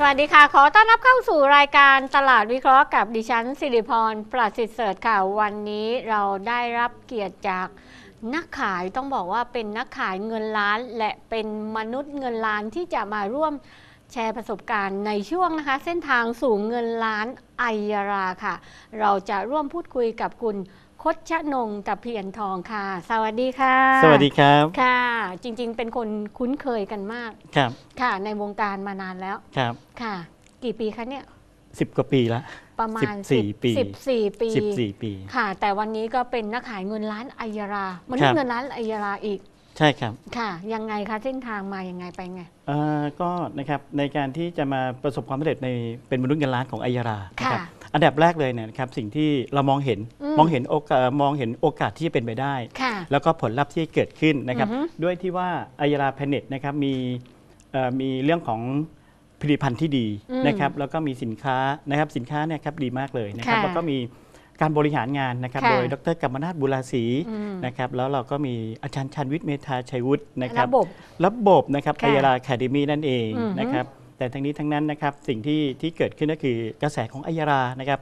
สวัสดีค่ะขอต้อนรับเข้าสู่รายการตลาดวิเคราะห์กับดิฉันสิริพรประสิทธิ์เสค่ะวันนี้ เราได้รับเกียรติจากนักขายต้องบอกว่าเป็นนักขายเงินล้าน และเป็นมนุษย์เงินล้านที่จะมาร่วมแชร์ประสบการณ์ในช่วงนะคะ เส้นทางสู่เงินล้านไอยาราค่ะ เราจะร่วมพูดคุยกับคุณคชนงตะเพียนทองค่ะ สวัสดีค่ะ สวัสดีครับ ค่ะ จริงๆ เป็นคนคุ้นเคยกันมาก ครับ ค่ะ ในวงการมานานแล้ว ครับ ค่ะ กี่ปีคะเนี่ยสิบกว่าปีละประมาณี่ปีี่ปีี่ปี ค่ะ แต่วันนี้ก็เป็นนักขายเงินล้านอายรามันเงินล้านอายราอีก ใช่ครับ ค่ะ ยังไงคะ เส้นทางมายังไงไปไง เอ่อ ก็นะครับในการที่จะมาประสบความสำเร็จในเป็นมนุษย์เงินล้านของอายราครับอันดับแรกเลยเนี่ยะครับสิ่งที่เรามองเห็น มองเห็นโอกาสมองเห็นโอกาสที่จะเป็นไปได้ แล้วก็ผลลัพธ์ที่เกิดขึ้นนะครับ ด้วยที่ว่าอายราแพเน็ตนะครับมีมีเรื่องของผลิตภัณฑ์ที่ดีนะครับ แล้วก็มีสินค้านะครับสินค้าเนี่ยครับดีมากเลยนะครับแล้วก็มีการบริหารงานนะครับ โดยดรกัมมนาศบุราศีนะครับ แล้วเราก็มีอาจารย์ชันวิทย์เมธาชัยวุฒินะครับระบบระบบนะครับไยราแคดมีนั่นเองนะครับแต่ทั้งนี้ทั้งนั้นนะครับสิ่งที่ที่เกิดขึ้นก็คือกระแสของอัยรานะครับ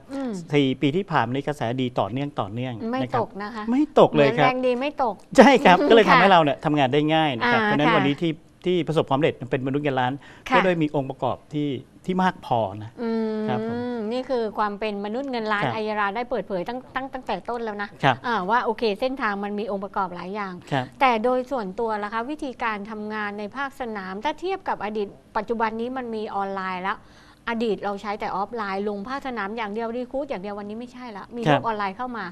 สี่ปีที่ผ่านนี้กระแสดีต่อเนื่องต่อเนื่องไม่ตกนะคะ ไม่ตกเลยครับแรงดีไม่ตก ใช่ครับ ก็เลยทำให้เราเนี่ยทำงานได้ง่ายนะครับเพราะนั้นวันนี้ที่ที่ประสบความสำเร็จเป็นมนุษย์เงินล้าน ก็ด้ยมีองค์ประกอบที่ที่มากพอนะครับนี่คือความเป็นมนุษย์เงินล้านอายราได้เปิดเผยตั้งตั้งตั้งแต่ต้นแล้วนะว่าโอเค เส้นทางมันมีองค์ประกอบหลายอย่าง แต่โดยส่วนตัวล่ะคะวิธีการทำงานในภาคสนาม ถ้าเทียบกับอดีต ปัจจุบันนี้มันมีออนไลน์แล้ว อดีตเราใช้แต่ออฟไลน์ลงภาคสนามอย่างเดียวรีคูดอย่างเดียววันนี้ไม่ใช่ละมีโลกออนไลน์เข้ามา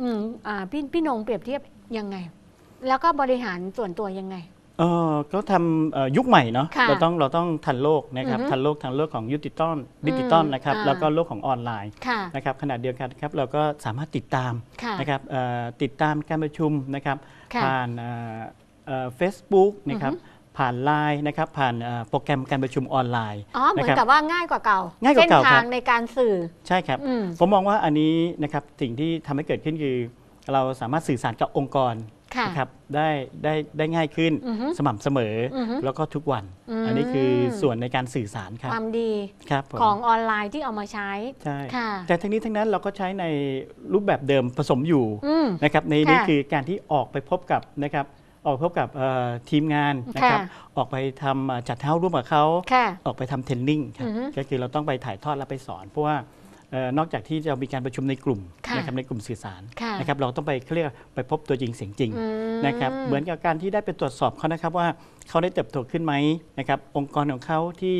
อืมอ่าพี่พี่นงเปรียบเทียบยังไง แล้วก็บริหารส่วนตัวยังไงออก็ทำยุคใหม่เนาะะเราต้องเราต้องทันโลกนะครับทันโลกทันโลกของยุติตอนดิจิตอลนะครับแล้วก็โลกของออนไลน์ะนะครับขณะเดียวกันครับเราก็สามารถติดตามะนะครับติดตามการประชุมนะครับผ่านเฟซบุ๊กนะครับผ่านไลน์นะครับผ่านโปรแกรมการประชุมออนไลน์อ๋อเหมือนกับว่าง่ายกว่าเก่าง่ายกว่าเส้นก่าครับทางในการสื่อใช่ครับ ผมมองว่าอันนี้นะครับสิ่งที่ทำให้เกิดขึ้นคือ เราสามารถสื่อสารกับองค์กระนะครับได้ได้ได้ง่ายขึ้นสม่ำเสมอแล้วก็ทุกวัน อันนี้คือส่วนในการสื่อสารครับความดีครับของออนไลน์ที่เอามาใช้ ใช่ค่ะแต่ทั้งนี้ทั้งนั้นเราก็ใช้ในรูปแบบเดิมผสมอยู่นะครับในนี้คือการที่ออกไปพบกับนะครับออกพบกับทีมงานนะครับออกไปทำาจัดเท้าร่วมกับเขาออกไปทำเทรนนิ่งครับก็คือเราต้องไปถ่ายทอดและไปสอนเพราะว่านอกจากที่จะมีการประชุมในกลุ่มนะครับในกลุ่มสื่อสารนะครับเราต้องไปเครียกไปพบตัวจริงเสียงจริงนะครับเหมือนกับการที่ได้ไปตรวจสอบเขานะครับ ว่าเขาได้เติบโตขึ้นไหมนะครับ องค์กรของเขาที่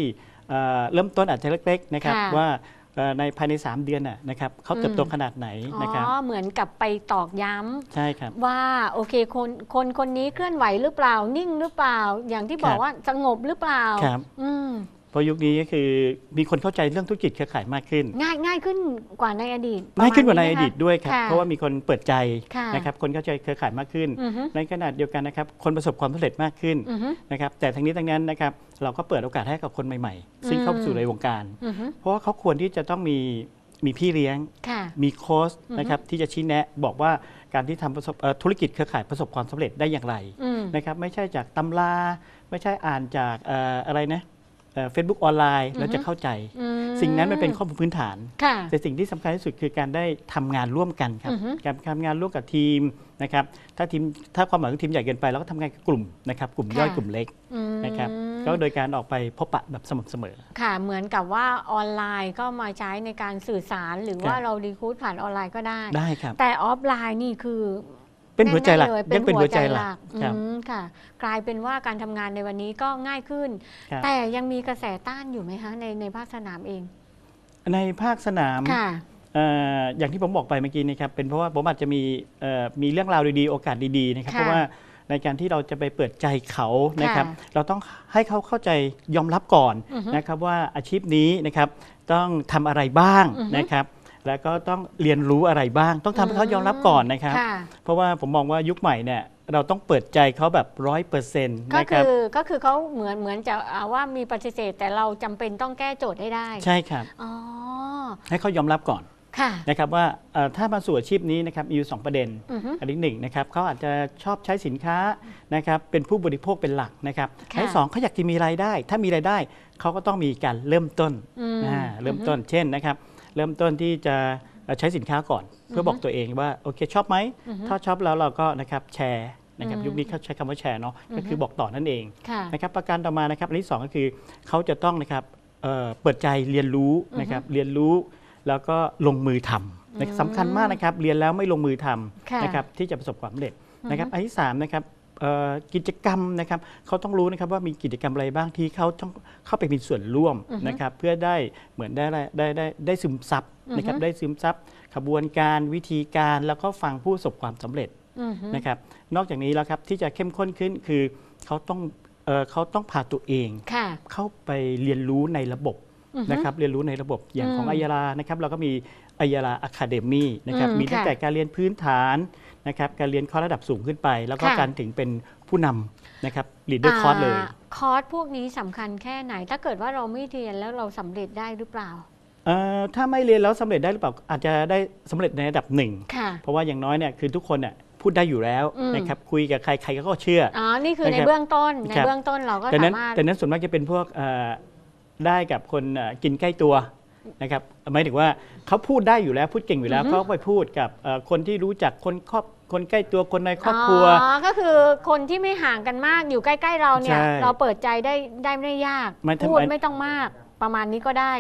เริ่มต้นอาจจะเล็กๆนะครับว่าในภายใน 3 เดือนนะครับเขาเติบโตขนาดไหนนะครับอ๋อเหมือนกับไปตอกย้ำใช่ครับ ว่า โอเคคนคนคนนี้เคลื่อนไหวหรือเปล่านิ่งหรือเปล่า อย่างที่บอกว่าสงบหรือเปล่าครับเพราะยุคนี้ก็คือมีคนเข้าใจเรื่องธุรกิจเครือข่ายมากขึ้น ง่ายง่ายขึ้นกว่าในอดีตง่ายขึ้นกว่าในอดีตด้วยครับ เพราะว่ามีคนเปิดใจนะครับคนเข้าใจเครือข่ายมากขึ้น ในขณะเดียวกันนะครับคนประสบความสำเร็จมากขึ้นนะครับ แต่ทั้งนี้ทั้งนั้นนะครับเราก็เปิดโอกาสให้กับคนใหม่ๆ ซึ่งเข้าสู่ในวงการ เพราะว่าเขาควรที่จะต้องมีมีพี่เลี้ยง มีโค้ชนะครับที่จะชี้แนะบอกว่าการที่ทำธุรกิจเครือข่ายประสบความสำเร็จได้อย่างไรนะครับไม่ใช่จากตำรา ไม่ใช่อ่านจากอะไรนะเฟซบุ๊กออนไลน์เราจะเข้าใจ สิ่งนั้นมันเป็นข้อมูลพื้นฐาน แต่สิ่งที่สำคัญที่สุดคือการได้ทำงานร่วมกันครับการทำงานร่วมกับทีมนะครับถ้าทีมถ้าความหมายของทีมใหญ่เกินไปเราก็ทำงานกับกลุ่มนะครับกลุ่มย่อยกลุ่มเล็กนะครับก็โดยการออกไปพบปะแบบสม่ำเสมอค่ะเหมือนกับว่าออนไลน์ก็มาใช้ในการสื่อสารหรือว่าเราดีคูดผ่านออนไลน์ก็ได้ได้ครับ แต่ออฟไลน์นี่คือเป็นหัวใจหลักยังเป็นหัวใจหลักครับค่ะ กลายเป็นว่าการทำงานในวันนี้ก็ง่ายขึ้น แต่ยังมีกระแสต้านอยู่ไหมคะ ในในภาคสนามเอง ในภาคสนามอย่างที่ผมบอกไปเมื่อกี้นะครับเป็นเพราะว่าผมอาจจะมีมีเรื่องราวดีๆโอกาสดีๆนะครับ เพราะว่าในการที่เราจะไปเปิดใจเขานะครับ เราต้องให้เขาเข้าใจยอมรับก่อนนะครับ ว่าอาชีพนี้นะครับ ต้องทำอะไรบ้างนะครับแล้วก็ต้องเรียนรู้อะไรบ้าง ต้องทำให้เขายอมรับก่อนนะครับ เพราะว่าผมมองว่ายุคใหม่เนี่ยเราต้องเปิดใจเขาแบบร้อยเปอร์เซ็นต์ก็นะคืรับอก็คือเขาเหมือนเหมือนจะเอาว่ามีปฏิเสธแต่เราจำเป็นต้องแก้โจทย์ให้ได้ ใช่ครับอ๋อให้เขายอมรับก่อนค่ะนะครับว่าถ้ามาสู่อาชีพนี้นะครับมีอยู่สองประเด็นออันที่หนึ่งนะครับเขาอาจจะชอบใช้สินค้านะครับเป็นผู้บริโภคเป็นหลักนะครับอันที่สองเขาอยากจะมีรายได้ ถ้ามีรายได้เขาก็ต้องมีการเริ่มต้นอ่าเริ่มต้นเช่นนะครับเริ่มต้นที่จะใช้สินค้าก่อน เพื่อบอกตัวเองว่าโอเคชอบไหมถ้าชอบแล้วเราก็นะครับแชร์ นะครับ ยุคนี้เขาใช้คำว่าแชร์เนาะก็คือบอกต่อนั่นเองนะครับ ประการต่อมานะครับอันที่2ก็คือ เขาจะต้องนะครับเปิดใจเรียนรู้นะครับ เรียนรู้แล้วก็ลงมือทำสำคัญมากนะครับเรียนแล้วไม่ลงมือทำนะครับที่จะประสบความสำเร็จนะครับอันที่ 3 นะครับกิจกรรมนะครับเขาต้องรู้นะครับว่ามีกิจกรรมอะไรบ้างที่เขาต้องเข้าไปมีส่วนร่วมนะครับเพื่อได้เหมือนได้ได้ได้ได้ซึมซับนะครับได้ซึมซับขบวนการวิธีการแล้วก็ฟังผู้ประสบความสำเร็จนะครับนอกจากนี้แล้วครับที่จะเข้มข้นขึ้นคือเขาต้องเขาต้องพาตัวเองเข้าไปเรียนรู้ในระบบนะครับเรียนรู้ในระบบอย่างของอายารานะครับเราก็มีอายาราอะคาเดมี่นะครับมีตั้งแต่การเรียนพื้นฐานนะครับการเรียนคอร์สระดับสูงขึ้นไป แล้วก็การถึงเป็นผู้นำนะครับลีดเดอร์คอร์สเลยคอร์สพวกนี้สำคัญแค่ไหน ถ้าเกิดว่าเราไม่เรียนแล้วเราสำเร็จได้หรือเปล่า ถ้าไม่เรียนแล้วสำเร็จได้หรือเปล่าอาจจะได้สำเร็จในระดับหนึ่งเพราะว่าอย่างน้อยเนี่ยคือทุกคนเนี่ยพูดได้อยู่แล้วนะครับคุยกับใครใครก็เชื่ออ๋อนี่คือในคเบื้องต้นในเบื้องต้นเราก็สามารถแต่นั้นส่วนมากจะเป็นพวกได้กับคนกินใกล้ตัวนะครับหมายถึงว่าเขาพูดได้อยู่แล้วพูดเก่งอยู่แล้ว เขาไปพูดกับคนที่รู้จักคนครอบคนใกล้ตัวคนในครอบครัวอ๋อก็คือคนที่ไม่ห่างกันมากอยู่ใกล้ๆ เราเนี่ยเราเปิดใจได้ได้ไม่ยากพูดไม่ต้องมาก ประมาณนี้ก็ได้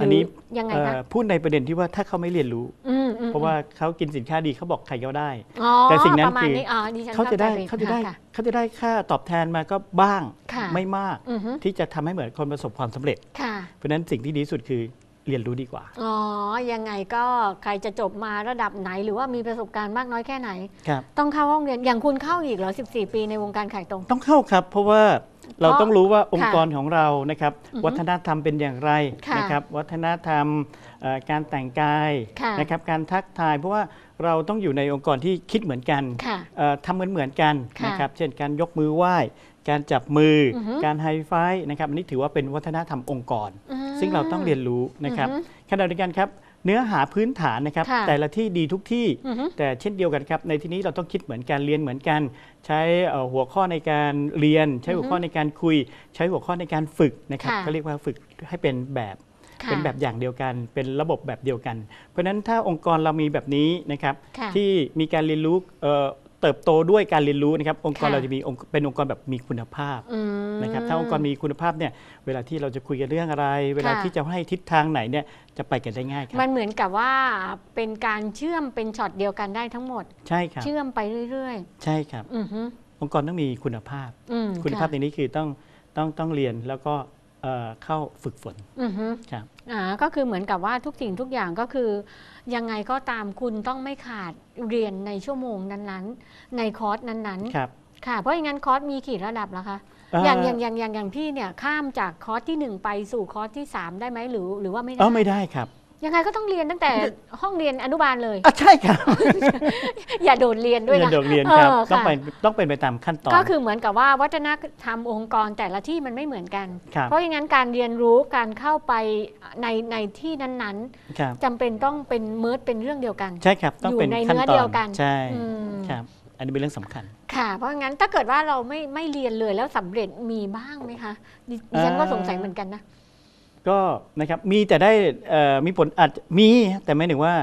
อันนี้ยังไงคะพูดในประเด็นที่ว่าถ้าเขาไม่เรียนรู้เพราะว่าเขากินสินค้าดีเขาบอกใครก็ได้แต่สิ่งนั้นคือเขาจะได้เขาจะได้เขาจะได้ค่า ตอบแทนมาก็บ้างไม่มากที่จะทำให้เหมือนคนประสบความสำเร็จ เพราะนั้นสิ่งที่ดีสุดคือเรียนรู้ดีกว่า อ๋อ ยังไงก็ใครจะจบมาระดับไหน หรือว่ามีประสบการณ์มากน้อยแค่ไหนครับต้องเข้าห้องเรียน อย่างคุณเข้าอีกเหรอ14 ปีในวงการขายตรง ต้องเข้าครับ เพราะว่าเราต้องรู้ว่าองค์กรของเรา นะครับ วัฒนธรรมเป็นอย่างไร นะครับ วัฒนธรรมการแต่งกาย นะครับ การทักทาย เพราะว่าเราต้องอยู่ในองค์กรที่คิดเหมือนกันทำเหมือนเหมือนกัน นะครับ เช่นการยกมือไหว้ การจับมือ การไฮไฟ นะครับ อันนี้ถือว่าเป็นวัฒนธรรมองค์กรซึ่งเราต้องเรียนรู้นะครับขณะเดียวกันครับเนื้อหาพื้นฐานนะครับ แต่ละที่ดีทุกที่ แต่เช่นเดียวกันครับในที่นี้เราต้องคิดเหมือนกันเรียนเหมือนกัน ใช้หัวข้อในการเรียน ใช้หัวข้อในการคุย ใช้หัวข้อในการฝึกนะครับก็เรียกว่าฝึกให้เป็นแบบเป็นแบบอย่างเดียวกันเป็นระบบแบบเดียวกัน เพราะฉะนั้นถ้าองค์กรเรามีแบบนี้นะครับที่มีการเรียนรู้เติบโตด้วยการเรียนรู้นะครับองค์กรเราจะมีองค์เป็นองค์กรแบบมีคุณภาพนะครับถ้าองค์กรมีคุณภาพเนี่ย เวลาที่เราจะคุยกันเรื่องอะไร เวลาที่จะให้ทิศทางไหนเนี่ยจะไปกันได้ง่ายครับมันเหมือนกับว่าเป็นการเชื่อมเป็นช็อตเดียวกันได้ทั้งหมด ใช่ครับเชื่อมไปเรื่อยใช่ครับองค์กรต้องมีคุณภาพ คุณภาพในนี้คือต้องต้องต้องเรียนแล้วก็เข้าฝึกฝนครับอ่าก็คือเหมือนกับว่าทุกสิ่งทุกอย่างก็คือยังไงก็ตามคุณต้องไม่ขาดเรียนในชั่วโมงนั้นๆ ในคอร์สนั้นๆ ครับค่ะเพราะอย่างนั้นคอร์สมีขีดระดับแล้วคะอ่อย่างอย่างอย่างอย่างอย่างพี่เนี่ยข้ามจากคอร์สที่ 1 ไปสู่คอร์สที่ 3 ได้ไหมหรือหรือว่าไม่ได้เอ้ไม่ได้ครับยังไงก็ต้องเรียนตั้งแต่ห้องเรียนอนุบาลเลยอ่ะใช่ครับ อย่าโดดเรียนด้วยนะอย่าโดดเรียนครับต้องไปต้องเป็นไปตามขั้นตอน ก็คือเหมือนกับว่าวัฒนธรรมองค์กรแต่ละที่มันไม่เหมือนกันเพราะอย่างนั้นการเรียนรู้การเข้าไปในในที่นั้นๆ จำเป็นต้องเป็นเมิร์ดเป็นเรื่องเดียวกัน ใช่ครับ ต้องเป็นในเนื้อเดียวกัน ใช่ครับอันนี้เป็นเรื่องสำคัญ ค่ะ เพราะงั้นถ้าเกิดว่าเราไม่ไม่เรียนเลยแล้วสำเร็จมีบ้างไหมคะดิฉันก็สงสัยเหมือนกันนะก็นะครับมีแต่ได้มีผลอาจมีแต่ไม่ถึงว่า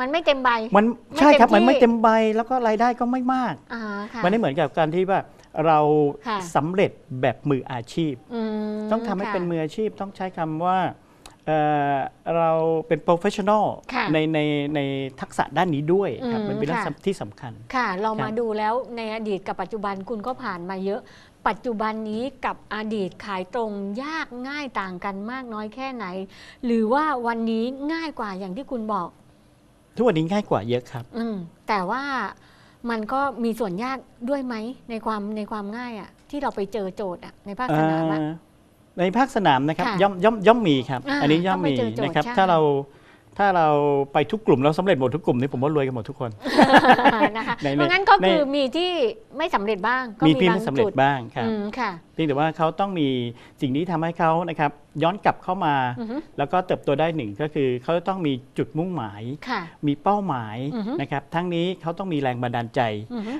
มันไม่เต็มใบมันใช่ครับมันไม่เต็มใบแล้วก็รายได้ก็ไม่มาก มันไม่เหมือนกับการที่ว่า เราสำสำเร็จแบบมืออาชีพ ต้องทำให้เป็นมืออาชีพต้องใช้คำว่าเเราเป็นโปรเฟชชั่นอลในในในทักษะด้านนี้ด้วยครับมันเป็นเรื่องที่สำคัญ ค่ะ เรามาดูแล้วในอดีตกับปัจจุบันคุณก็ผ่านมาเยอะปัจจุบันนี้กับอดีตขายตรงยากง่ายต่างกันมากน้อยแค่ไหน หรือว่าวันนี้ง่ายกว่าอย่างที่คุณบอก ทุกวันนี้ง่ายกว่าเยอะ ครับ อืแต่ว่ามันก็มีส่วนยากด้วยไหม ในความในความง่ายอะ่ะ ที่เราไปเจอโจทย์อ่ะ ในภาคสนามอะในภาคสนามนะครับย่อมย่อมย่อมมีครับออันนี้ย่อมมีนะครับ ถ้าเราถ้าเราไปทุกกลุ่มแล้วสำเร็จหมดทุกกลุ่มนี่ผมว่ารวยกันหมดทุกคนนะคะเพราะงั้นก็คือมีที่ไม่สำเร็จบ้าง มีที่ไม่สำเร็จบ้างครับค่ะเพียงแต่ว่าเขาต้องมีสิ่งนี้ทำให้เขานะครับย้อนกลับเข้ามา แล้วก็เติบโตได้หนึ่งก็คือ เขาต้องมีจุดมุ่งหมาย มีเป้าหมายนะครับ ทั้งนี้เขาต้องมีแรงบันดาลใจ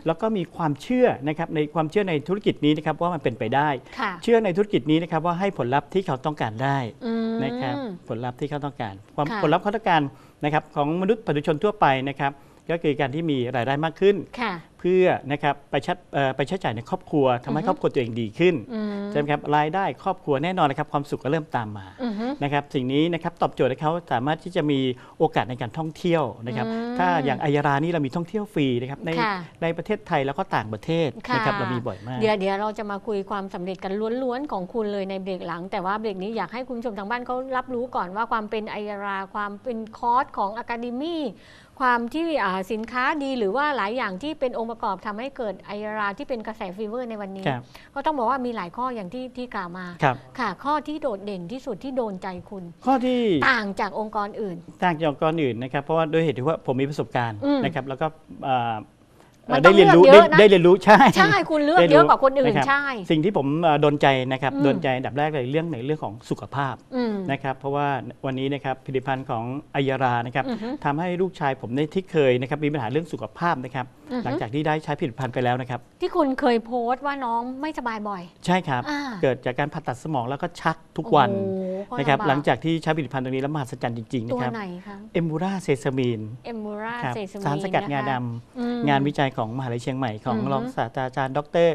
แล้วก็มีความเชื่อนะครับในความเชื่อในธุรกิจนี้นะครับว่ามันเป็นไปได้ เชื่อในธุรกิจนี้นะครับว่าให้ผลลัพธ์ที่เขาต้องการได้นะครับ ผลลัพธ์ที่เขาต้องการ ความผลลัพธ์เขาต้องการนะครับ ของมนุษย์ปุถุชนทั่วไปนะครับ ก็คือการที่มีรายได้มากขึ้นเพื่อนะครับไปชัดไปใช้จ่ายในครอบครัวทำให้ครอบครัวตัวเองดีขึ้นใช่ไหมครับรายได้ครอบครัวแน่นอนนะครับความสุขก็เริ่มตามมานะครับสิ่งนี้นะครับตอบโจทย์ให้เขาสามารถที่จะมีโอกาสในการท่องเที่ยวนะครับถ้าอย่างอายารานี่เรามีท่องเที่ยวฟรีนะครับในในประเทศไทยแล้วก็ต่างประเทศนะครับเรามีบ่อยมากเดี๋ยวเดี๋ยวเราจะมาคุยความสำเร็จกันล้วนๆ ของคุณเลยในเบรกหลัง แต่ว่าเบรกนี้อยากให้คุณผู้ชมทางบ้านเขารับรู้ก่อนว่าความเป็นอายาราความเป็นคอร์สของอะคาเดมี่ความที่สินค้าดีหรือว่าหลายอย่างที่เป็นองค์ประกอบทำให้เกิดไอราที่เป็นกระแสฟีเวอร์ในวันนี้ ก็ต้องบอกว่ามีหลายข้ออย่างที่ที่กล่าวมาคค่ะข้อที่โดดเด่นที่สุดที่โดนใจคุณ ข้อที่ ต่างจากองค์กรอื่น ต่างจากองค์กรอื่นนะครับ เพราะว่าด้วยเหตุที่ว่าผมมีประสบการณ์นะครับ แล้วก็มันได้เรียนรู้ได้เรียนรู้ใช่ใช่คุณเลือกได้เยอะกว่าคนอื่นใช่สิ่งที่ผมโดนใจนะครับโดนใจอันดับแรกเลยเรื่องในเรื่องของสุขภาพนะครับเพราะว่าวันนี้นะครับผลิตภัณฑ์ของอายารานะครับทำทำให้ลูกชายผมในที่เคยนะครับมีปัญหาเรื่องสุขภาพนะครับหลังจากที่ได้ใช้ผลิตภัณฑ์ไปแล้วนะครับ ที่คุณเคยโพสต์ว่าน้องไม่สบายบ่อยใช่ครับ เกิดจากการผ่าตัดสมองแล้วก็ชักทุกวันนะครับหลังจากที่ใช้ผลิตภัณฑ์ตรงนี้แล้วมหัศจรรย์จริงๆนะครับไหนคะเอมบูราเซซามีนเอมูราเซซามีนสารสกัดงาดำงานวิจัยของมหาลัยเชียงใหม่ของรองศาสตราจารย์ดร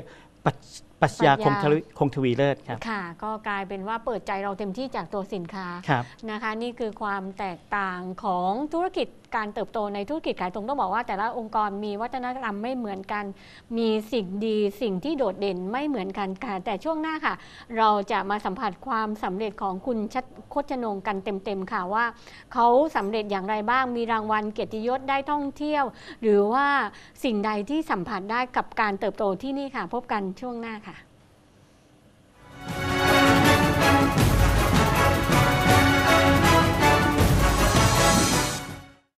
ปชปรัชญาคงทวีคงทวีเลิศครับค่ะก็กลายเป็นว่าเปิดใจเราเต็มที่จากตัวสินค้าคนะคะ นี่คือความแตกต่างของธุรกิจการเติบโตในธุรกิจขายตรงต้องบอกว่า แต่ละองค์กรมีวัฒนธรรมไม่เหมือนกัน มีสิ่งดีสิ่งที่โดดเด่นไม่เหมือนกันค่ะแต่ช่วงหน้าค่ะ เราจะมาสัมผัสความสำเร็จของคุณชัดโคชนงกันเต็มๆค่ะว่าเขาสำเร็จอย่างไรบ้าง มีรางวัลเกียรติยศได้ท่องเที่ยว หรือว่าสิ่งใดที่สัมผัสได้กับการเติบโตที่นี่ค่ะ พบกันช่วงหน้าค่ะ